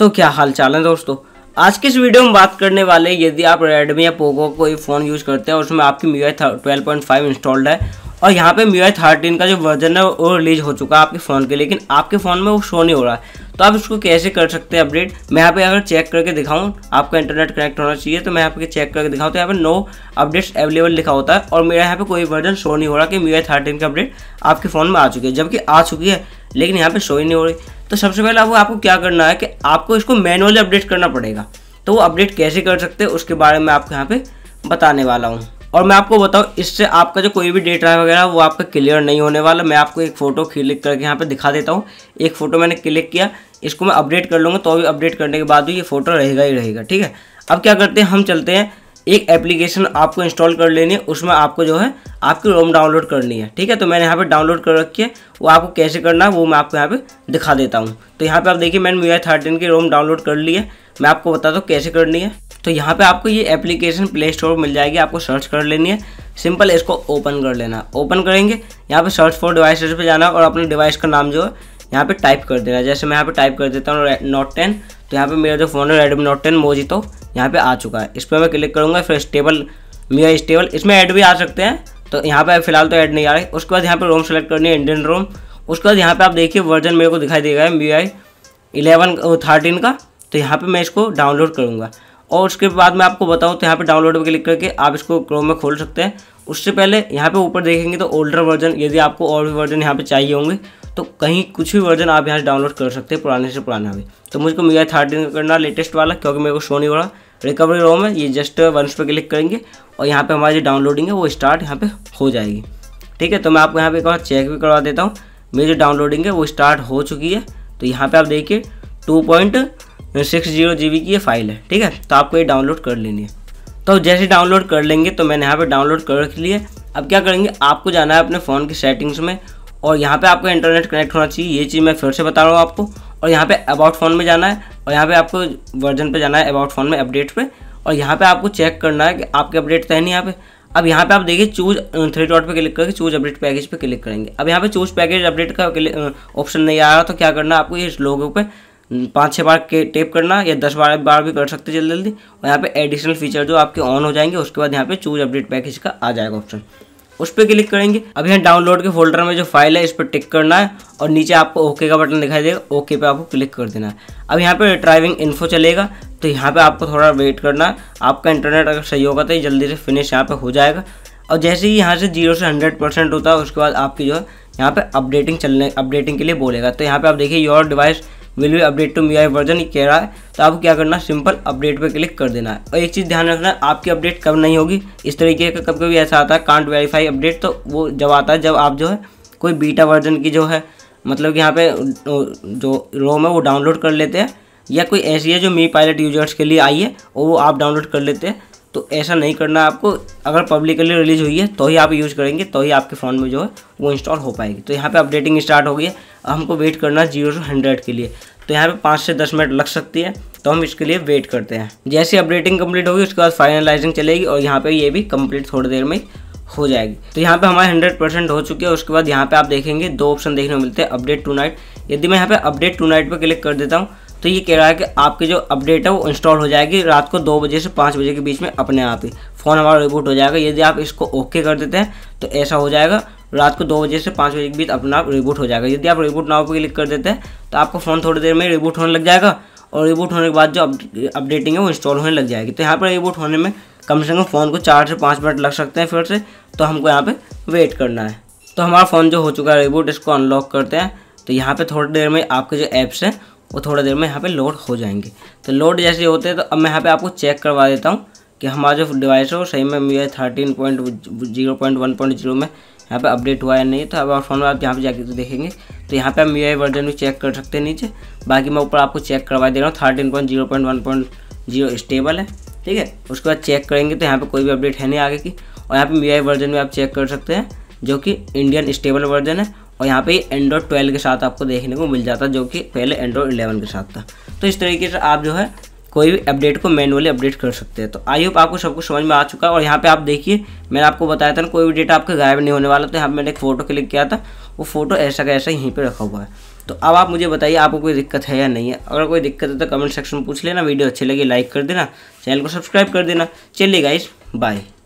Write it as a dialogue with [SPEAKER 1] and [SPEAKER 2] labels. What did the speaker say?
[SPEAKER 1] तो क्या हाल चाल है दोस्तों आज के इस वीडियो में बात करने वाले यदि आप रेडमी या पोको कोई फ़ोन यूज़ करते हैं और उसमें आपकी mi I twelve point five installed है और यहाँ पे मी आई थर्टीन का जो वर्जन है वो रिलीज हो चुका है आपके फ़ोन के लेकिन आपके फ़ोन में वो शो नहीं हो रहा है तो आप इसको कैसे कर सकते हैं अपडेट मैं यहाँ पे अगर चेक करके दिखाऊँ आपका इंटरनेट कनेक्ट होना चाहिए तो मैं यहाँ पे चेक करके दिखाऊँ तो यहाँ पे नो अपडेट्स अवेलेबल लिखा होता है और मेरा यहाँ पे कोई वर्जन शो नहीं हो रहा कि मी आई थर्टीन का अपडेट आपके फ़ोन में आ चुकी है जबकि आ चुकी है लेकिन यहाँ पर शो ही नहीं हो रही तो सबसे पहले आपको आपको क्या करना है कि आपको इसको मैनुअली अपडेट करना पड़ेगा तो वो अपडेट कैसे कर सकते हैं उसके बारे में आपको यहाँ पे बताने वाला हूँ और मैं आपको बताऊँ इससे आपका जो कोई भी डेटा वगैरह वो आपका क्लियर नहीं होने वाला मैं आपको एक फ़ोटो क्लिक करके यहाँ पर दिखा देता हूँ एक फ़ोटो मैंने क्लिक किया इसको मैं अपडेट कर लूँगा तो भी अपडेट करने के बाद भी ये फ़ोटो रहेगा ही रहेगा ठीक है अब क्या करते हैं हम चलते हैं एक एप्लीकेशन आपको इंस्टॉल कर लेनी है उसमें आपको जो है आपकी रोम डाउनलोड करनी है ठीक है तो मैंने यहाँ पे डाउनलोड कर रखी है वो आपको कैसे करना है वो मैं आपको यहाँ पे दिखा देता हूँ तो यहाँ पे आप देखिए मैंने मीआई थर्टीन की रोम डाउनलोड कर ली है मैं आपको बताता हूँ कैसे करनी है तो यहाँ पर आपको ये एप्लीकेशन प्ले स्टोर मिल जाएगी आपको सर्च कर लेनी है सिंपल इसको ओपन कर लेना ओपन करेंगे यहाँ पर सर्च फॉर डिवाइस पर जाना और अपने डिवाइस का नाम जो है यहाँ पर टाइप कर देना जैसे मैं यहाँ पर टाइप कर देता हूँ नोट टेन तो यहाँ पर मेरा जो फ़ोन है रेडमी नोट टेन तो यहाँ पे आ चुका है इस पर मैं क्लिक करूँगा फिर स्टेबल आई स्टेबल इसमें ऐड भी आ सकते हैं तो यहाँ पे फिलहाल तो ऐड नहीं आ रहा है उसके बाद यहाँ पे रोम सेलेक्ट करनी है इंडियन रोम उसके बाद यहाँ पे आप देखिए वर्जन मेरे को दिखाई देगा है मी आई इलेवन थर्टीन का तो यहाँ पे मैं इसको डाउनलोड करूँगा और उसके बाद मैं आपको बताऊँ तो यहाँ पे डाउनलोड पर क्लिक करके आप इसको क्रोम में खोल सकते हैं उससे पहले यहाँ पे ऊपर देखेंगे तो ओल्डर वर्जन यदि आपको और भी वर्जन यहाँ पे चाहिए होंगे तो कहीं कुछ भी वर्जन आप यहाँ से डाउनलोड कर सकते हैं पुराने से पुराना भी तो मुझको मिला है थर्टीन करना लेटेस्ट वाला क्योंकि मेरे को शो नहीं हो रहा रिकवरी रोम है ये जस्ट वंस पे क्लिक करेंगे और यहाँ पर हमारी जो डाउनलोडिंग है वो स्टार्ट यहाँ पर हो जाएगी ठीक है तो मैं आपको यहाँ पे एक बार चेक भी करवा देता हूँ मेरी जो डाउनलोडिंग है वो स्टार्ट हो चुकी है तो यहाँ पर आप देखिए two point six zero G B की ये फाइल है ठीक है तो आपको ये डाउनलोड कर लेनी है तो जैसे डाउनलोड कर लेंगे तो मैंने यहाँ पर डाउनलोड कर रख लिए अब क्या करेंगे आपको जाना है अपने फ़ोन की सेटिंग्स में और यहाँ पे आपका इंटरनेट कनेक्ट होना चाहिए ये चीज़ मैं फिर से बता रहा हूँ आपको और यहाँ पे अबाउट फ़ोन में जाना है और यहाँ पे आपको वर्जन पे जाना है अबाउट फ़ोन में अपडेट पे और यहाँ पे आपको चेक करना है कि आपके अपडेट तो है नहीं यहाँ पे अब यहाँ पे आप देखिए चूज थ्री डॉट पे क्लिक करके चूज अपडेट पैकेज पे क्लिक करेंगे अब यहाँ पे चूज पैकेज अपडेट का ऑप्शन नहीं आ रहा तो क्या करना है आपको ये लोगों पर पाँच छः बार के टेप करना या दस बारह बार भी कर सकते जल्दी जल्दी और यहाँ पे एडिशनल फीचर जो आपके ऑन हो जाएंगे उसके बाद यहाँ पे चूज अपडेट पैकेज का आ जाएगा ऑप्शन उस पर क्लिक करेंगे अब यहाँ डाउनलोड के फोल्डर में जो फाइल है इस पर टिक करना है और नीचे आपको ओके का बटन दिखाई देगा ओके पे आपको क्लिक कर देना है अब यहाँ पे ड्राइविंग इन्फो चलेगा तो यहाँ पे आपको थोड़ा वेट करना है आपका इंटरनेट अगर सही होगा तो जल्दी से फिनिश यहाँ पर हो जाएगा और जैसे ही यहाँ से जीरो से हंड्रेड परसेंट होता है उसके बाद आपकी जो है यहाँ पे अपडेटिंग चलने अपडेटिंग के लिए बोलेगा तो यहाँ पे आप देखिए your device will be update to mi version कह रहा है तो आपको क्या करना सिंपल अपडेट पर क्लिक कर देना है और एक चीज़ ध्यान रखना है आपकी अपडेट कब नहीं होगी इस तरीके का कभी कभी ऐसा आता है कांट वेरीफाई अपडेट तो वो जब आता है जब आप जो है कोई बीटा वर्जन की जो है मतलब कि यहाँ पे जो रोम है वो डाउनलोड कर लेते हैं या कोई ऐसी है जो मी पायलट यूजर्स के लिए आई है और वो आप डाउनलोड कर लेते हैं तो ऐसा नहीं करना आपको अगर पब्लिकली रिलीज हुई है तो ही आप यूज़ करेंगे तो ही आपके फ़ोन में जो है वो इंस्टॉल हो पाएगी तो यहाँ पे अपडेटिंग स्टार्ट हो गई है हमको वेट करना है जीरो से हंड्रेड के लिए तो यहाँ पे पाँच से दस मिनट लग सकती है तो हम इसके लिए वेट करते हैं जैसे अपडेटिंग कम्प्लीट होगी उसके बाद फाइनलाइजिंग चलेगी और यहाँ पर ये भी कम्प्लीट थोड़ी देर में हो जाएगी तो यहाँ पे हमारे हंड्रेड परसेंट हो चुके हैं उसके बाद यहाँ पे आप देखेंगे दो ऑप्शन देखने को मिलते हैं अपडेट टू नाइट यदि मैं यहाँ पे अपडेट टू नाइट पर क्लिक कर देता हूँ तो ये कह रहा है कि आपके जो अपडेट है वो इंस्टॉल हो जाएगी रात को दो बजे से पाँच बजे के बीच में अपने आप ही फ़ोन हमारा रिबूट हो जाएगा यदि आप इसको ओके कर देते हैं तो ऐसा हो जाएगा रात को दो बजे से पाँच बजे के बीच अपना आप रिबूट हो जाएगा यदि आप रिबूट नाव पर क्लिक कर देते हैं तो आपका फ़ोन थोड़ी देर में रिबूट होने लग जाएगा और रिबूट होने के बाद जो अपडेटिंग है वो इंस्टॉल होने लग जाएगी तो यहाँ पर रिबूट होने में कम से कम फ़ोन को चार से पाँच मिनट लग सकते हैं फिर से तो हमको यहाँ पर वेट करना है तो हमारा फ़ोन जो हो चुका है रिबूट इसको अनलॉक करते हैं तो यहाँ पे थोड़ी देर में आपके जो ऐप्स हैं वो थोड़ा देर में यहाँ पे लोड हो जाएंगे तो लोड जैसे होते हैं तो अब मैं यहाँ पे आपको चेक करवा देता हूँ कि हमारा जो डिवाइस है वो सही में मुझे I thirteen point zero point one point zero में यहाँ पे अपडेट हुआ या नहीं तो अब आप फ़ोन में आप यहाँ पे जाके तो देखेंगे तो यहाँ पे हम यू आई वर्जन भी चेक कर सकते हैं नीचे बाकी मैं ऊपर आपको चेक करवा दे रहा हूँ thirteen point zero point one point zero stable है ठीक है उसके बाद चेक करेंगे तो यहाँ पे कोई भी अपडेट है नहीं आगे की और यहाँ पर यू आई वर्जन भी आप चेक कर सकते हैं जो कि इंडियन स्टेबल वर्जन है और यहाँ पे एंड्रॉयड ट्वेल्व के साथ आपको देखने को मिल जाता जो कि पहले एंड्रॉयड इलेवन के साथ था तो इस तरीके से आप जो है कोई भी अपडेट को मैनुअली अपडेट कर सकते हैं तो आई होप आपको सब कुछ समझ में आ चुका है और यहाँ पे आप देखिए मैंने आपको बताया था ना कोई भी डेटा आपका गायब नहीं होने वाला तो यहाँ मैंने एक फ़ोटो क्लिक किया था वो फ़ोटो ऐसा का ऐसा यहीं पर रखा हुआ है तो अब आप मुझे बताइए आपको कोई दिक्कत है या नहीं है अगर कोई दिक्कत है तो कमेंट सेक्शन में पूछ लेना वीडियो अच्छी लगी लाइक कर देना चैनल को सब्सक्राइब कर देना चलिए गाइस बाय